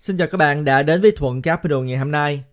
Xin chào các bạn đã đến với Thuận Capital ngày hôm nay.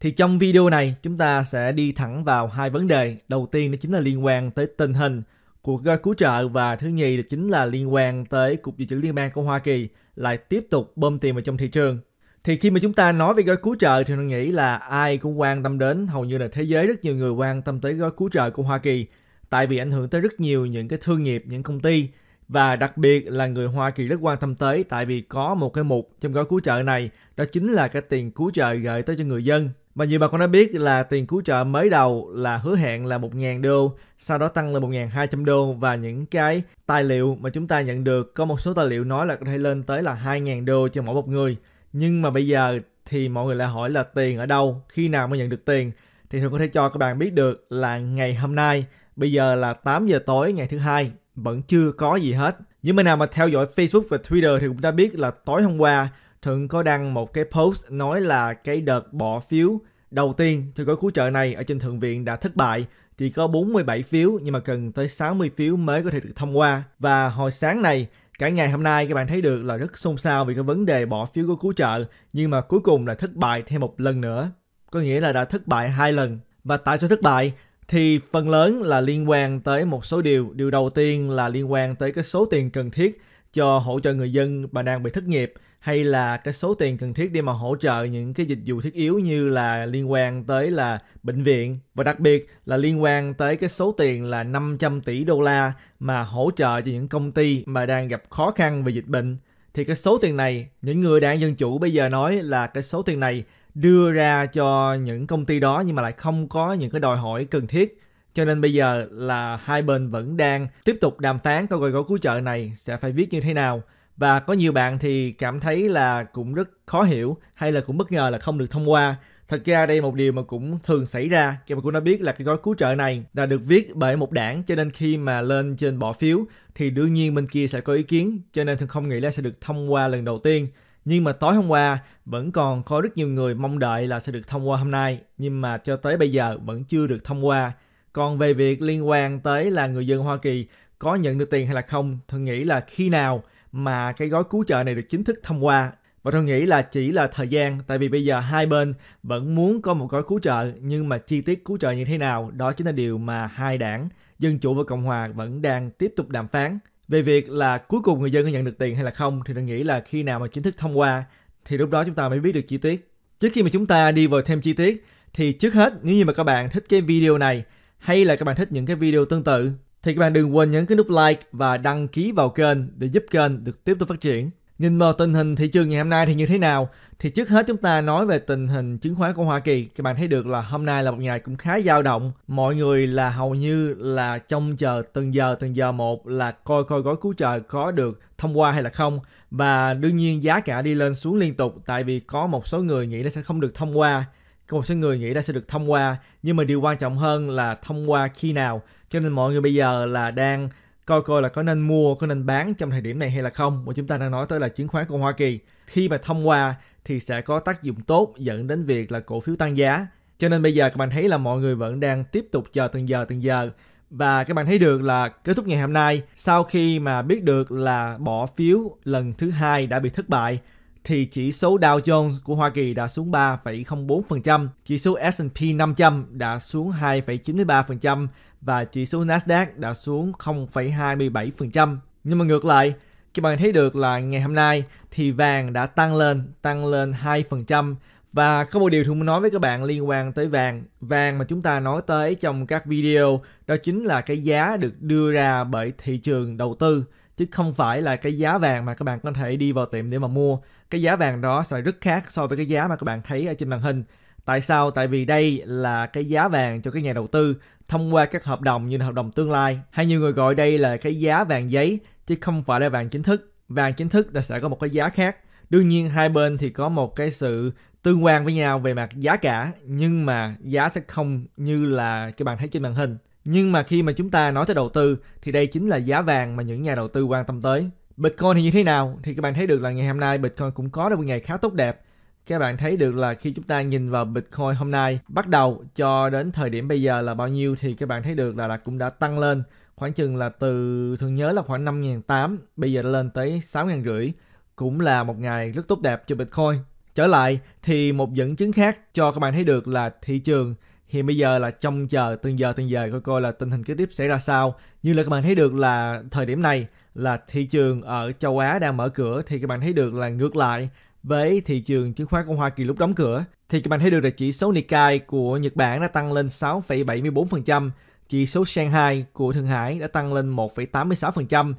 Thì trong video này chúng ta sẽ đi thẳng vào hai vấn đề. Đầu tiên đó chính là liên quan tới tình hình của gói cứu trợ và thứ nhì là chính là liên quan tới Cục Dự trữ Liên bang của Hoa Kỳ lại tiếp tục bơm tiền vào trong thị trường. Thì khi mà chúng ta nói về gói cứu trợ thì tôi nghĩ là ai cũng quan tâm đến, hầu như là thế giới rất nhiều người quan tâm tới gói cứu trợ của Hoa Kỳ tại vì ảnh hưởng tới rất nhiều những cái thương nghiệp, những công ty và đặc biệt là người Hoa Kỳ rất quan tâm tới tại vì có một cái mục trong gói cứu trợ này đó chính là cái tiền cứu trợ gửi tới cho người dân. Mà nhiều bà con đã biết là tiền cứu trợ mới đầu là hứa hẹn là 1.000 đô, sau đó tăng lên 1.200 đô và những cái tài liệu mà chúng ta nhận được có một số tài liệu nói là có thể lên tới là 2.000 đô cho mỗi một người. Nhưng mà bây giờ thì mọi người lại hỏi là tiền ở đâu, khi nào mới nhận được tiền. Thì thường có thể cho các bạn biết được là ngày hôm nay, bây giờ là 8 giờ tối ngày thứ hai vẫn chưa có gì hết. Những bên nào mà theo dõi Facebook và Twitter thì cũng đã biết là tối hôm qua thượng có đăng một cái post nói là cái đợt bỏ phiếu đầu tiên thì gói cứu trợ này ở trên Thượng viện đã thất bại chỉ có 47 phiếu nhưng mà cần tới 60 phiếu mới có thể được thông qua. Và hồi sáng này, cả ngày hôm nay các bạn thấy được là rất xôn xao vì cái vấn đề bỏ phiếu của cứu trợ nhưng mà cuối cùng là thất bại thêm một lần nữa. Có nghĩa là đã thất bại hai lần. Và tại sao thất bại? thì phần lớn là liên quan tới một số điều. Điều đầu tiên là liên quan tới cái số tiền cần thiết cho hỗ trợ người dân mà đang bị thất nghiệp hay là cái số tiền cần thiết để mà hỗ trợ những cái dịch vụ thiết yếu như là liên quan tới là bệnh viện và đặc biệt là liên quan tới cái số tiền là 500 tỷ đô la mà hỗ trợ cho những công ty mà đang gặp khó khăn về dịch bệnh thì cái số tiền này những người đảng dân chủ bây giờ nói là cái số tiền này đưa ra cho những công ty đó nhưng mà lại không có những cái đòi hỏi cần thiết cho nên bây giờ là hai bên vẫn đang tiếp tục đàm phán câu gọi gói cứu trợ này sẽ phải viết như thế nào và có nhiều bạn thì cảm thấy là cũng rất khó hiểu hay là cũng bất ngờ là không được thông qua thật ra đây một điều mà cũng thường xảy ra các mà cũng đã biết là cái gói cứu trợ này là được viết bởi một đảng cho nên khi mà lên trên bỏ phiếu thì đương nhiên bên kia sẽ có ý kiến cho nên thường không nghĩ là sẽ được thông qua lần đầu tiên nhưng mà tối hôm qua vẫn còn có rất nhiều người mong đợi là sẽ được thông qua hôm nay nhưng mà cho tới bây giờ vẫn chưa được thông qua. Còn về việc liên quan tới là người dân Hoa Kỳ có nhận được tiền hay là không, tôi nghĩ là khi nào mà cái gói cứu trợ này được chính thức thông qua và tôi nghĩ là chỉ là thời gian tại vì bây giờ hai bên vẫn muốn có một gói cứu trợ nhưng mà chi tiết cứu trợ như thế nào đó chính là điều mà hai đảng Dân chủ và Cộng hòa vẫn đang tiếp tục đàm phán về việc là cuối cùng người dân có nhận được tiền hay là không thì tôi nghĩ là khi nào mà chính thức thông qua thì lúc đó chúng ta mới biết được chi tiết trước khi mà chúng ta đi vào thêm chi tiết thì trước hết nếu như mà các bạn thích cái video này hay là các bạn thích những cái video tương tự thì các bạn đừng quên nhấn cái nút like và đăng ký vào kênh để giúp kênh được tiếp tục phát triển Nhìn vào tình hình thị trường ngày hôm nay thì như thế nào? Thì trước hết chúng ta nói về tình hình chứng khoán của Hoa Kỳ. Các bạn thấy được là hôm nay là một ngày cũng khá dao động. Mọi người là hầu như là trông chờ từng giờ từng giờ một là coi coi gói cứu trợ có được thông qua hay là không. Và đương nhiên giá cả đi lên xuống liên tục tại vì có một số người nghĩ là sẽ không được thông qua. Có một số người nghĩ là sẽ được thông qua. Nhưng mà điều quan trọng hơn là thông qua khi nào. Cho nên mọi người bây giờ là đang coi coi là có nên mua có nên bán trong thời điểm này hay là không mà chúng ta đang nói tới là chứng khoán của Hoa Kỳ khi mà thông qua thì sẽ có tác dụng tốt dẫn đến việc là cổ phiếu tăng giá cho nên bây giờ các bạn thấy là mọi người vẫn đang tiếp tục chờ từng giờ từng giờ và các bạn thấy được là kết thúc ngày hôm nay sau khi mà biết được là bỏ phiếu lần thứ hai đã bị thất bại thì chỉ số Dow Jones của Hoa Kỳ đã xuống 3,04%, chỉ số S&P 500 đã xuống 2,93% và chỉ số Nasdaq đã xuống 0,27%. Nhưng mà ngược lại, các bạn thấy được là ngày hôm nay thì vàng đã tăng lên, tăng lên 2%. Và có một điều tôi muốn nói với các bạn liên quan tới vàng. Vàng mà chúng ta nói tới trong các video đó chính là cái giá được đưa ra bởi thị trường đầu tư chứ không phải là cái giá vàng mà các bạn có thể đi vào tiệm để mà mua cái giá vàng đó sẽ rất khác so với cái giá mà các bạn thấy ở trên màn hình tại sao tại vì đây là cái giá vàng cho cái nhà đầu tư thông qua các hợp đồng như là hợp đồng tương lai hay nhiều người gọi đây là cái giá vàng giấy chứ không phải là vàng chính thức vàng chính thức là sẽ có một cái giá khác đương nhiên hai bên thì có một cái sự tương quan với nhau về mặt giá cả nhưng mà giá sẽ không như là các bạn thấy trên màn hình nhưng mà khi mà chúng ta nói tới đầu tư thì đây chính là giá vàng mà những nhà đầu tư quan tâm tới. Bitcoin thì như thế nào? Thì các bạn thấy được là ngày hôm nay Bitcoin cũng có được một ngày khá tốt đẹp. Các bạn thấy được là khi chúng ta nhìn vào Bitcoin hôm nay bắt đầu cho đến thời điểm bây giờ là bao nhiêu thì các bạn thấy được là, là cũng đã tăng lên khoảng chừng là từ thường nhớ là khoảng 5.800 bây giờ đã lên tới 6.500 cũng là một ngày rất tốt đẹp cho Bitcoin. Trở lại thì một dẫn chứng khác cho các bạn thấy được là thị trường Hiện bây giờ là trông chờ từng giờ từng giờ coi coi là tình hình kế tiếp sẽ ra sao. Như là các bạn thấy được là thời điểm này là thị trường ở châu Á đang mở cửa thì các bạn thấy được là ngược lại với thị trường chứng khoán của Hoa Kỳ lúc đóng cửa thì các bạn thấy được là chỉ số Nikkei của Nhật Bản đã tăng lên 6,74%, chỉ số Shanghai của Thượng Hải đã tăng lên 1,86%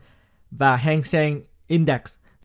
và Hang Seng Index,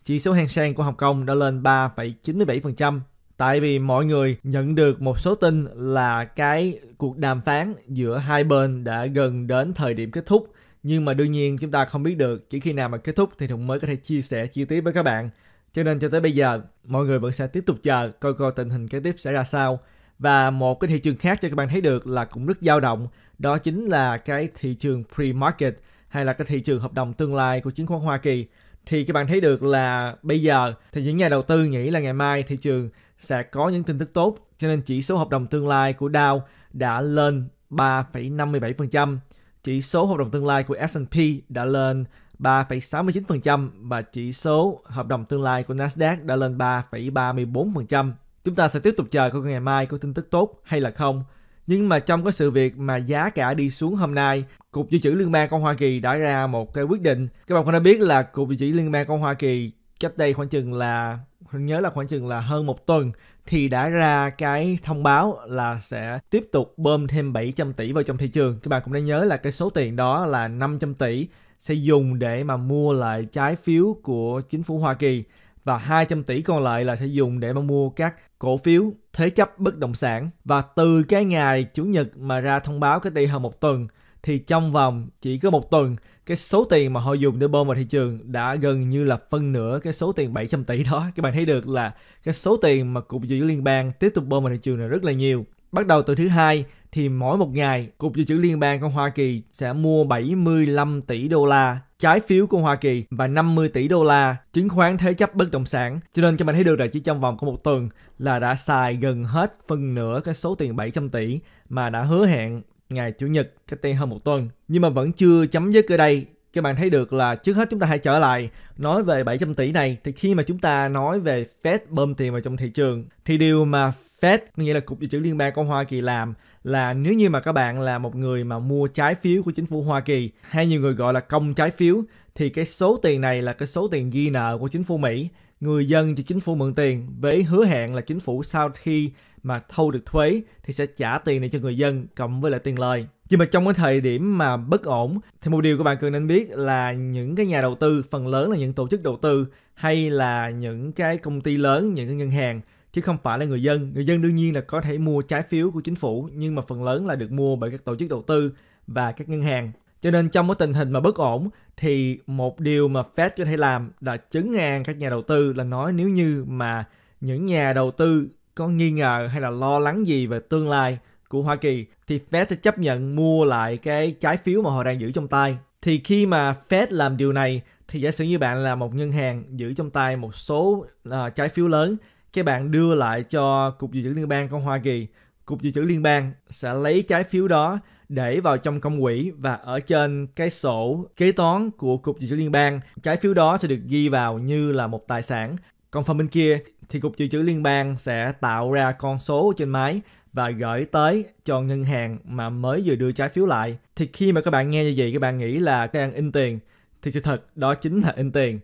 chỉ số Hang Seng của Hồng Kông đã lên 3,97% tại vì mọi người nhận được một số tin là cái cuộc đàm phán giữa hai bên đã gần đến thời điểm kết thúc nhưng mà đương nhiên chúng ta không biết được chỉ khi nào mà kết thúc thì Thuận mới có thể chia sẻ chi tiết với các bạn cho nên cho tới bây giờ mọi người vẫn sẽ tiếp tục chờ coi coi tình hình kế tiếp sẽ ra sao và một cái thị trường khác cho các bạn thấy được là cũng rất dao động đó chính là cái thị trường pre-market hay là cái thị trường hợp đồng tương lai của chứng khoán Hoa Kỳ thì các bạn thấy được là bây giờ thì những nhà đầu tư nghĩ là ngày mai thị trường sẽ có những tin tức tốt, cho nên chỉ số hợp đồng tương lai của Dow đã lên 3,57%, chỉ số hợp đồng tương lai của S&P đã lên 3,69% và chỉ số hợp đồng tương lai của Nasdaq đã lên 3,34%. Chúng ta sẽ tiếp tục chờ coi ngày mai có tin tức tốt hay là không. Nhưng mà trong cái sự việc mà giá cả đi xuống hôm nay, Cục Dự trữ Liên bang của Hoa Kỳ đã ra một cái quyết định. Các bạn có đã biết là Cục Dự trữ Liên bang của Hoa Kỳ cách đây khoảng chừng là nhớ là khoảng chừng là hơn một tuần thì đã ra cái thông báo là sẽ tiếp tục bơm thêm 700 tỷ vào trong thị trường. Các bạn cũng đã nhớ là cái số tiền đó là 500 tỷ sẽ dùng để mà mua lại trái phiếu của chính phủ Hoa Kỳ và 200 tỷ còn lại là sẽ dùng để mà mua các cổ phiếu thế chấp bất động sản. Và từ cái ngày Chủ nhật mà ra thông báo cách đây hơn một tuần thì trong vòng chỉ có một tuần cái số tiền mà họ dùng để bơm vào thị trường đã gần như là phân nửa cái số tiền 700 tỷ đó. Các bạn thấy được là cái số tiền mà Cục Dự trữ Liên bang tiếp tục bơm vào thị trường là rất là nhiều. Bắt đầu từ thứ hai thì mỗi một ngày Cục Dự trữ Liên bang của Hoa Kỳ sẽ mua 75 tỷ đô la trái phiếu của Hoa Kỳ và 50 tỷ đô la chứng khoán thế chấp bất động sản. Cho nên các bạn thấy được là chỉ trong vòng có một tuần là đã xài gần hết phần nửa cái số tiền 700 tỷ mà đã hứa hẹn ngày Chủ nhật, cách đây hơn một tuần. Nhưng mà vẫn chưa chấm dứt ở đây. Các bạn thấy được là trước hết chúng ta hãy trở lại nói về 700 tỷ này thì khi mà chúng ta nói về Fed bơm tiền vào trong thị trường thì điều mà Fed nghĩa là cục dự trữ liên bang của Hoa Kỳ làm là nếu như mà các bạn là một người mà mua trái phiếu của chính phủ Hoa Kỳ hay nhiều người gọi là công trái phiếu thì cái số tiền này là cái số tiền ghi nợ của chính phủ Mỹ người dân cho chính phủ mượn tiền với hứa hẹn là chính phủ sau khi mà thâu được thuế thì sẽ trả tiền này cho người dân cộng với lại tiền lời. Nhưng mà trong cái thời điểm mà bất ổn thì một điều các bạn cần nên biết là những cái nhà đầu tư phần lớn là những tổ chức đầu tư hay là những cái công ty lớn, những cái ngân hàng chứ không phải là người dân. Người dân đương nhiên là có thể mua trái phiếu của chính phủ nhưng mà phần lớn là được mua bởi các tổ chức đầu tư và các ngân hàng. Cho nên trong cái tình hình mà bất ổn thì một điều mà Fed có thể làm là chứng ngang các nhà đầu tư là nói nếu như mà những nhà đầu tư có nghi ngờ hay là lo lắng gì về tương lai của Hoa Kỳ thì Fed sẽ chấp nhận mua lại cái trái phiếu mà họ đang giữ trong tay. Thì khi mà Fed làm điều này thì giả sử như bạn là một ngân hàng giữ trong tay một số uh, trái phiếu lớn, cái bạn đưa lại cho Cục Dự trữ Liên bang của Hoa Kỳ. Cục Dự trữ Liên bang sẽ lấy trái phiếu đó để vào trong công quỹ và ở trên cái sổ kế toán của Cục Dự trữ Liên bang, trái phiếu đó sẽ được ghi vào như là một tài sản. Còn phần bên kia thì Cục Dự trữ Liên bang sẽ tạo ra con số trên máy và gửi tới cho ngân hàng mà mới vừa đưa trái phiếu lại. Thì khi mà các bạn nghe như vậy các bạn nghĩ là đang in tiền thì sự thật đó chính là in tiền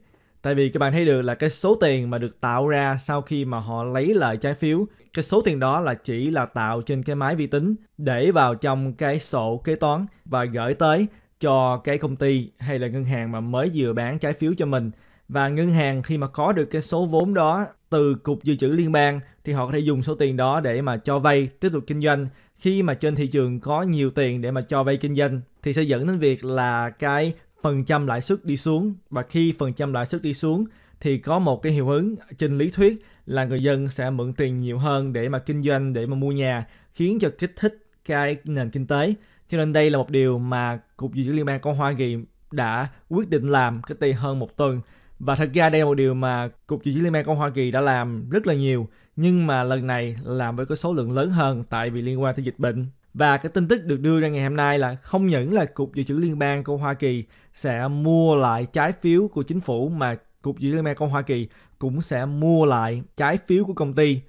tại vì các bạn thấy được là cái số tiền mà được tạo ra sau khi mà họ lấy lại trái phiếu cái số tiền đó là chỉ là tạo trên cái máy vi tính để vào trong cái sổ kế toán và gửi tới cho cái công ty hay là ngân hàng mà mới vừa bán trái phiếu cho mình và ngân hàng khi mà có được cái số vốn đó từ cục dự trữ liên bang thì họ có thể dùng số tiền đó để mà cho vay tiếp tục kinh doanh khi mà trên thị trường có nhiều tiền để mà cho vay kinh doanh thì sẽ dẫn đến việc là cái phần trăm lãi suất đi xuống và khi phần trăm lãi suất đi xuống thì có một cái hiệu ứng trên lý thuyết là người dân sẽ mượn tiền nhiều hơn để mà kinh doanh để mà mua nhà khiến cho kích thích cái nền kinh tế cho nên đây là một điều mà cục dự trữ liên bang của Hoa Kỳ đã quyết định làm cách đây hơn một tuần và thật ra đây là một điều mà cục dự trữ liên bang của Hoa Kỳ đã làm rất là nhiều nhưng mà lần này làm với cái số lượng lớn hơn tại vì liên quan tới dịch bệnh và cái tin tức được đưa ra ngày hôm nay là không những là Cục Dự trữ Liên bang của Hoa Kỳ sẽ mua lại trái phiếu của chính phủ mà Cục Dự trữ Liên bang của Hoa Kỳ cũng sẽ mua lại trái phiếu của công ty.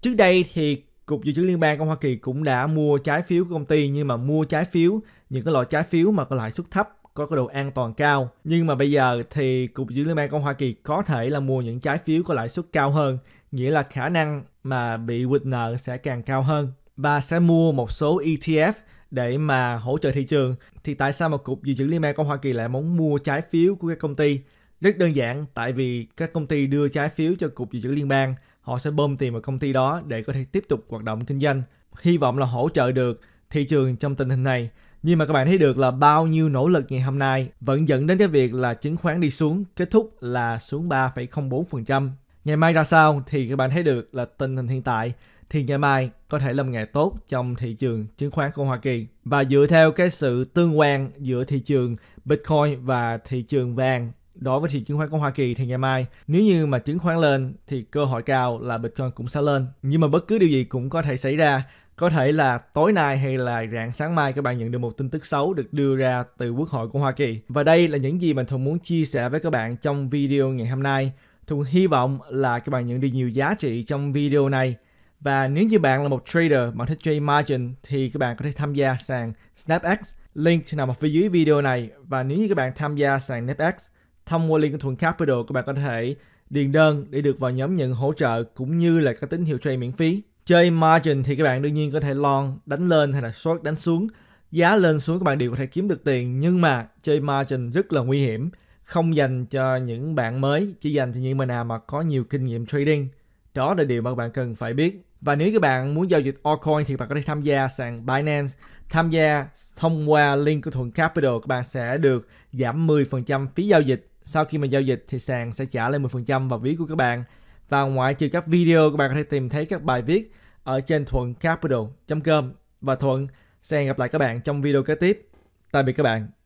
Trước đây thì Cục Dự trữ Liên bang của Hoa Kỳ cũng đã mua trái phiếu của công ty nhưng mà mua trái phiếu những cái loại trái phiếu mà có lãi suất thấp có cái độ an toàn cao nhưng mà bây giờ thì cục dự trữ liên bang của Hoa Kỳ có thể là mua những trái phiếu có lãi suất cao hơn nghĩa là khả năng mà bị quỵt nợ sẽ càng cao hơn và sẽ mua một số ETF để mà hỗ trợ thị trường thì tại sao mà cục dự trữ liên bang của Hoa Kỳ lại muốn mua trái phiếu của các công ty? Rất đơn giản tại vì các công ty đưa trái phiếu cho cục dự trữ liên bang, họ sẽ bơm tiền vào công ty đó để có thể tiếp tục hoạt động kinh doanh, hy vọng là hỗ trợ được thị trường trong tình hình này. Nhưng mà các bạn thấy được là bao nhiêu nỗ lực ngày hôm nay vẫn dẫn đến cái việc là chứng khoán đi xuống, kết thúc là xuống 3,04%. Ngày mai ra sao thì các bạn thấy được là tình hình hiện tại thì ngày mai có thể làm ngày tốt trong thị trường chứng khoán của Hoa Kỳ. Và dựa theo cái sự tương quan giữa thị trường Bitcoin và thị trường vàng đối với thị trường khoán của Hoa Kỳ thì ngày mai nếu như mà chứng khoán lên thì cơ hội cao là Bitcoin cũng sẽ lên. Nhưng mà bất cứ điều gì cũng có thể xảy ra. Có thể là tối nay hay là rạng sáng mai các bạn nhận được một tin tức xấu được đưa ra từ Quốc hội của Hoa Kỳ. Và đây là những gì mình thường muốn chia sẻ với các bạn trong video ngày hôm nay. Thường hy vọng là các bạn nhận được nhiều giá trị trong video này. Và nếu như bạn là một trader, mà thích trade margin thì các bạn có thể tham gia sàn SnapX. Link nằm ở phía dưới video này. Và nếu như các bạn tham gia sàn SnapX thông qua link của Thuận Capital, các bạn có thể điền đơn để được vào nhóm nhận hỗ trợ cũng như là các tín hiệu trade miễn phí. Chơi margin thì các bạn đương nhiên có thể long đánh lên hay là short đánh xuống. Giá lên xuống các bạn đều có thể kiếm được tiền nhưng mà chơi margin rất là nguy hiểm. Không dành cho những bạn mới, chỉ dành cho những bạn nào mà có nhiều kinh nghiệm trading. Đó là điều mà các bạn cần phải biết. Và nếu các bạn muốn giao dịch altcoin thì bạn có thể tham gia sàn Binance. Tham gia thông qua link của Thuận Capital các bạn sẽ được giảm 10% phí giao dịch. Sau khi mà giao dịch thì sàn sẽ trả lại 10% vào ví của các bạn. Và ngoại trừ các video các bạn có thể tìm thấy các bài viết ở trên thuận capital.com và Thuận sẽ hẹn gặp lại các bạn trong video kế tiếp. Tạm biệt các bạn.